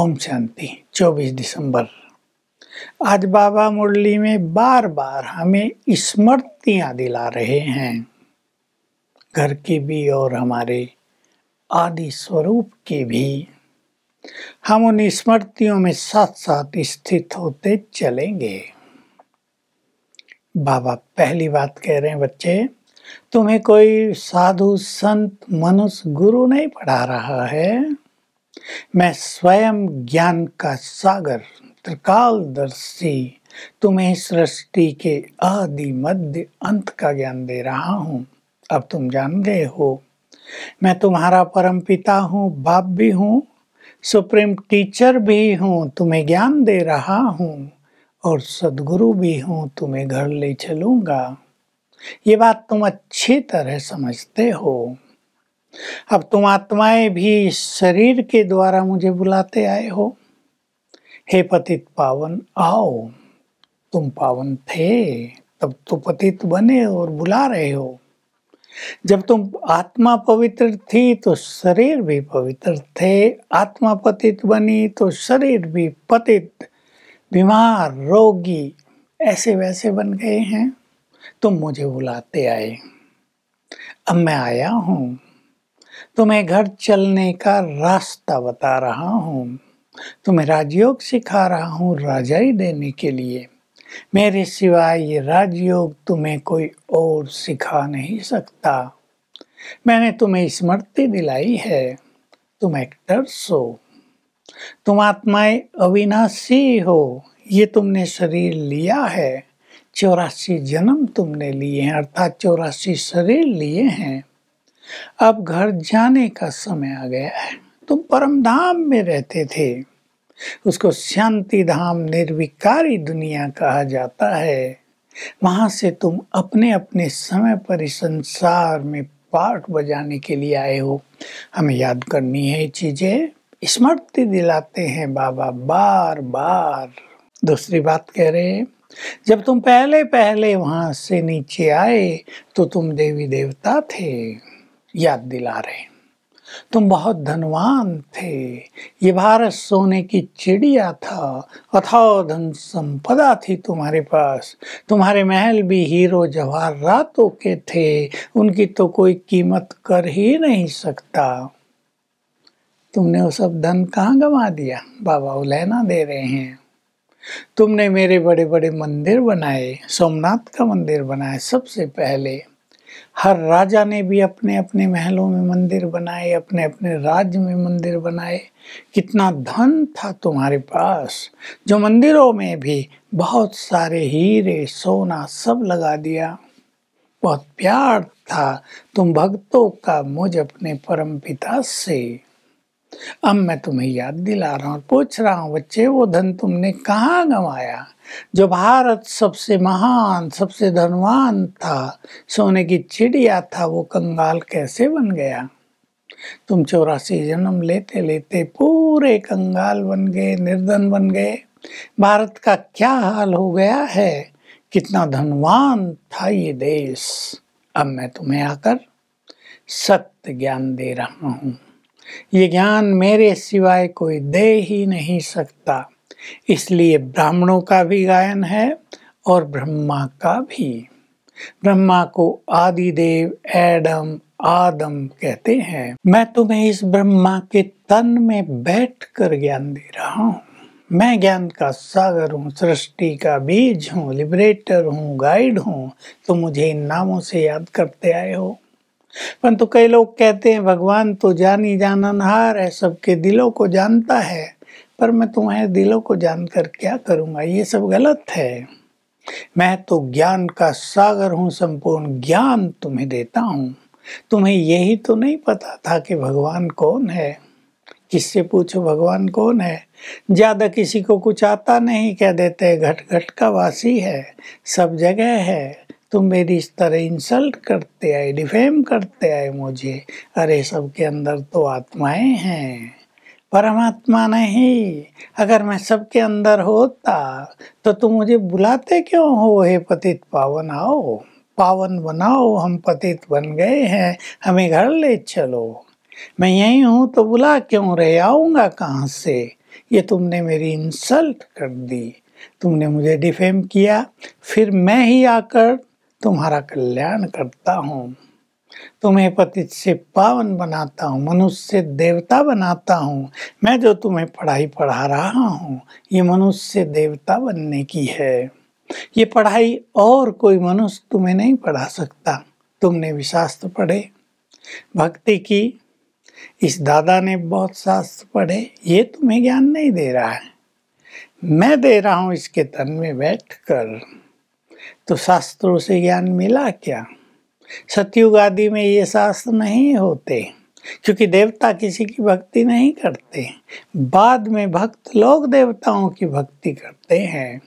ओम शांति 24 दिसंबर आज बाबा मुरली में बार बार हमें स्मृतियाँ दिला रहे हैं घर के भी और हमारे आदि स्वरूप के भी हम उन स्मृतियों में साथ साथ स्थित होते चलेंगे बाबा पहली बात कह रहे हैं बच्चे तुम्हें कोई साधु संत मनुष्य गुरु नहीं पढ़ा रहा है मैं स्वयं ज्ञान का सागर त्रिकालदर्शी तुम्हें सृष्टि के आदि मध्य अंत का ज्ञान दे रहा हूँ अब तुम जान गए हो मैं तुम्हारा परम पिता हूँ बाप भी हूँ सुप्रीम टीचर भी हूँ तुम्हें ज्ञान दे रहा हूँ और सदगुरु भी हूँ तुम्हें घर ले चलूंगा ये बात तुम अच्छी तरह समझते हो अब तुम आत्माएं भी शरीर के द्वारा मुझे बुलाते आए हो हे पतित पावन आओ तुम पावन थे तब तो पतित बने और बुला रहे हो जब तुम आत्मा पवित्र थी तो शरीर भी पवित्र थे आत्मा पतित बनी तो शरीर भी पतित बीमार रोगी ऐसे वैसे बन गए हैं तुम मुझे बुलाते आए अब मैं आया हूँ तुम्हें घर चलने का रास्ता बता रहा हूँ तुम्हें राजयोग सिखा रहा हूँ राजाई देने के लिए मेरे सिवाय ये राजयोग तुम्हें कोई और सिखा नहीं सकता मैंने तुम्हें स्मृति दिलाई है तुम एक्टर्स हो तुम आत्माएं अविनाशी हो ये तुमने शरीर लिया है चौरासी जन्म तुमने लिए हैं अर्थात चौरासी शरीर लिए हैं अब घर जाने का समय आ गया है तुम परम धाम में रहते थे उसको शांति धाम निर्विकारी दुनिया कहा जाता है वहां से तुम अपने अपने समय पर इस संसार में पाठ बजाने के लिए आए हो हमें याद करनी है चीजें स्मृति दिलाते हैं बाबा बार बार दूसरी बात कह रहे हैं जब तुम पहले पहले वहां से नीचे आए तो तुम देवी देवता थे याद दिला रहे तुम बहुत धनवान थे ये भारत सोने की चिड़िया था अथा धन संपदा थी तुम्हारे पास तुम्हारे महल भी हीरो जवाहर रातों के थे उनकी तो कोई कीमत कर ही नहीं सकता तुमने वो सब धन कहाँ गंवा दिया बाबा उलहना दे रहे हैं तुमने मेरे बड़े बड़े मंदिर बनाए सोमनाथ का मंदिर बनाया सबसे पहले हर राजा ने भी अपने अपने महलों में मंदिर बनाए अपने अपने राज्य में मंदिर बनाए कितना धन था तुम्हारे पास जो मंदिरों में भी बहुत सारे हीरे सोना सब लगा दिया बहुत प्यार था तुम भक्तों का मुझ अपने परम पिता से अब मैं तुम्हें याद दिला रहा हूँ पूछ रहा हूँ बच्चे वो धन तुमने कहाँ गंवाया जो भारत सबसे महान सबसे धनवान था सोने की चिड़िया था वो कंगाल कैसे बन गया तुम चौरासी जन्म लेते लेते पूरे कंगाल बन गए निर्धन बन गए भारत का क्या हाल हो गया है कितना धनवान था ये देश अब मैं तुम्हें आकर सत्य ज्ञान दे रहा हूं ये ज्ञान मेरे सिवाय कोई दे ही नहीं सकता इसलिए ब्राह्मणों का भी गायन है और ब्रह्मा का भी ब्रह्मा को आदि देव एडम आदम कहते हैं मैं तुम्हें इस ब्रह्मा के तन में बैठ कर ज्ञान दे रहा हूँ मैं ज्ञान का सागर हूँ सृष्टि का बीज हूँ लिबरेटर हूँ गाइड हूँ तो मुझे इन नामों से याद करते आए हो परंतु कई लोग कहते हैं भगवान तो जानी जाननहार है सबके दिलों को जानता है पर मैं तुम्हारे दिलों को जानकर क्या करूँगा ये सब गलत है मैं तो ज्ञान का सागर हूँ संपूर्ण ज्ञान तुम्हें देता हूँ तुम्हें यही तो नहीं पता था कि भगवान कौन है किससे पूछो भगवान कौन है ज्यादा किसी को कुछ आता नहीं कह देते घट घट का वासी है सब जगह है तुम मेरी इस तरह इंसल्ट करते आए डिफेम करते आए मुझे अरे सबके अंदर तो आत्माएं हैं परमात्मा नहीं अगर मैं सबके अंदर होता तो तुम मुझे बुलाते क्यों हो हे पतित पावन आओ पावन बनाओ हम पतित बन गए हैं हमें घर ले चलो मैं यही हूँ तो बुला क्यों रहे आऊँगा कहाँ से ये तुमने मेरी इंसल्ट कर दी तुमने मुझे डिफेम किया फिर मैं ही आकर तुम्हारा कल्याण करता हूँ तुम्हें पति से पावन बनाता हूँ मनुष्य देवता बनाता हूँ मैं जो तुम्हें पढ़ाई पढ़ा रहा हूँ ये मनुष्य देवता बनने की है ये पढ़ाई और कोई मनुष्य तुम्हें नहीं पढ़ा सकता तुमने भी शास्त्र पढ़े भक्ति की इस दादा ने बहुत शास्त्र पढ़े ये तुम्हें ज्ञान नहीं दे रहा है मैं दे रहा हूँ इसके तन में बैठ कर तो शास्त्रों से ज्ञान मिला क्या सतयुग आदि में ये शास्त्र नहीं होते क्योंकि देवता किसी की भक्ति नहीं करते बाद में भक्त लोग देवताओं की भक्ति करते हैं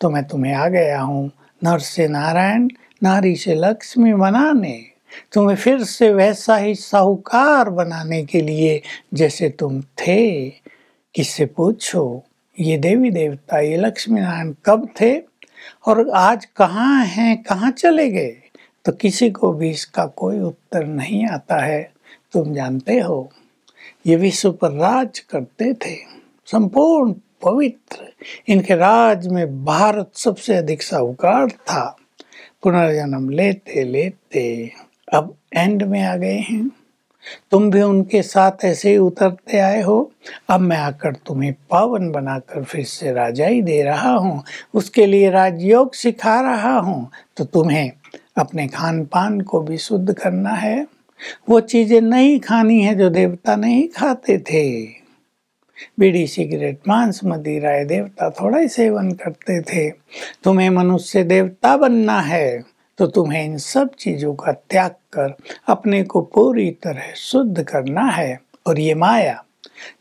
तो मैं तुम्हें आ गया हूँ नर से नारायण नारी से लक्ष्मी बनाने तुम्हें फिर से वैसा ही साहूकार बनाने के लिए जैसे तुम थे किससे पूछो ये देवी देवता ये लक्ष्मी नारायण कब थे और आज कहाँ हैं कहाँ चले गए तो किसी को भी इसका कोई उत्तर नहीं आता है तुम जानते हो ये विश्व पर राज करते थे संपूर्ण पवित्र इनके राज में भारत सबसे अधिक साहूकार था पुनर्जन्म लेते लेते अब एंड में आ गए हैं तुम भी उनके साथ ऐसे ही उतरते आए हो अब मैं आकर तुम्हें पावन बनाकर फिर से राजाई दे रहा हूँ उसके लिए राजयोग सिखा रहा हूँ तो तुम्हें अपने खान पान को भी शुद्ध करना है वो चीज़ें नहीं खानी है जो देवता नहीं खाते थे बीड़ी सिगरेट मांस मदिरा देवता थोड़ा ही सेवन करते थे तुम्हें मनुष्य देवता बनना है तो तुम्हें इन सब चीज़ों का त्याग कर अपने को पूरी तरह शुद्ध करना है और ये माया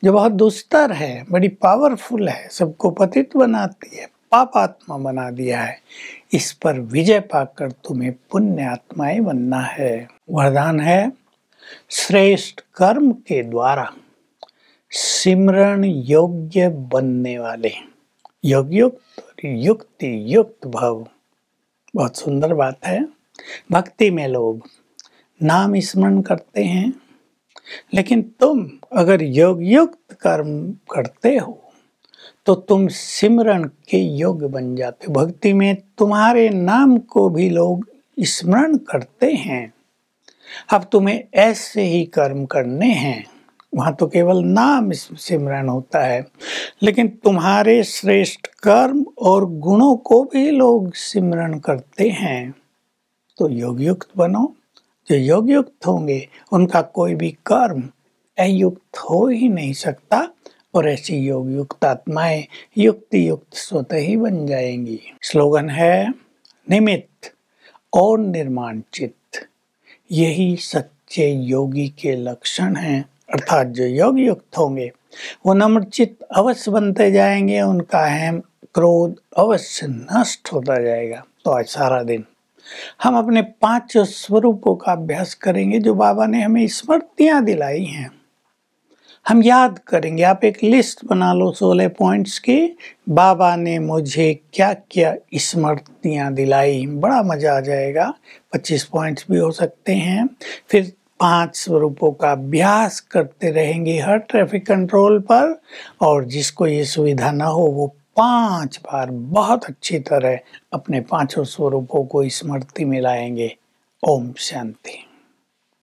जो बहुत दुस्तर है बड़ी पावरफुल है सबको पतित बनाती है पापात्मा बना दिया है इस पर विजय पाकर तुम्हें पुण्य आत्माएं बनना है वरदान है श्रेष्ठ कर्म के द्वारा सिमरण योग्य बनने वाले योगयुक्त युक्ति युक्त भव बहुत सुंदर बात है भक्ति में लोग नाम स्मरण करते हैं लेकिन तुम अगर युक्त कर्म करते हो तो तुम सिमरण के योग्य बन जाते भक्ति में तुम्हारे नाम को भी लोग स्मरण करते हैं अब तुम्हें ऐसे ही कर्म करने हैं वहां तो केवल नाम सिमरण होता है लेकिन तुम्हारे श्रेष्ठ कर्म और गुणों को भी लोग सिमरण करते हैं तो योगयुक्त बनो जो योगयुक्त होंगे उनका कोई भी कर्म अयुक्त हो ही नहीं सकता और ऐसी योग युक्त आत्माएं युक्ति युक्त स्वतः ही बन जाएंगी स्लोगन है निमित्त और निर्माण चित्त यही सच्चे योगी के लक्षण हैं अर्थात जो योग युक्त होंगे वो नम्र चित्त अवश्य बनते जाएंगे उनका अहम क्रोध अवश्य नष्ट होता जाएगा तो आज सारा दिन हम अपने पांच स्वरूपों का अभ्यास करेंगे जो बाबा ने हमें स्मृतियाँ दिलाई हैं हम याद करेंगे आप एक लिस्ट बना लो सोलह पॉइंट्स की बाबा ने मुझे क्या क्या स्मृतियाँ दिलाई बड़ा मज़ा आ जाएगा पच्चीस पॉइंट्स भी हो सकते हैं फिर पांच स्वरूपों का अभ्यास करते रहेंगे हर ट्रैफिक कंट्रोल पर और जिसको ये सुविधा ना हो वो पांच बार बहुत अच्छी तरह अपने पांचों स्वरूपों को स्मृति में लाएंगे ओम शांति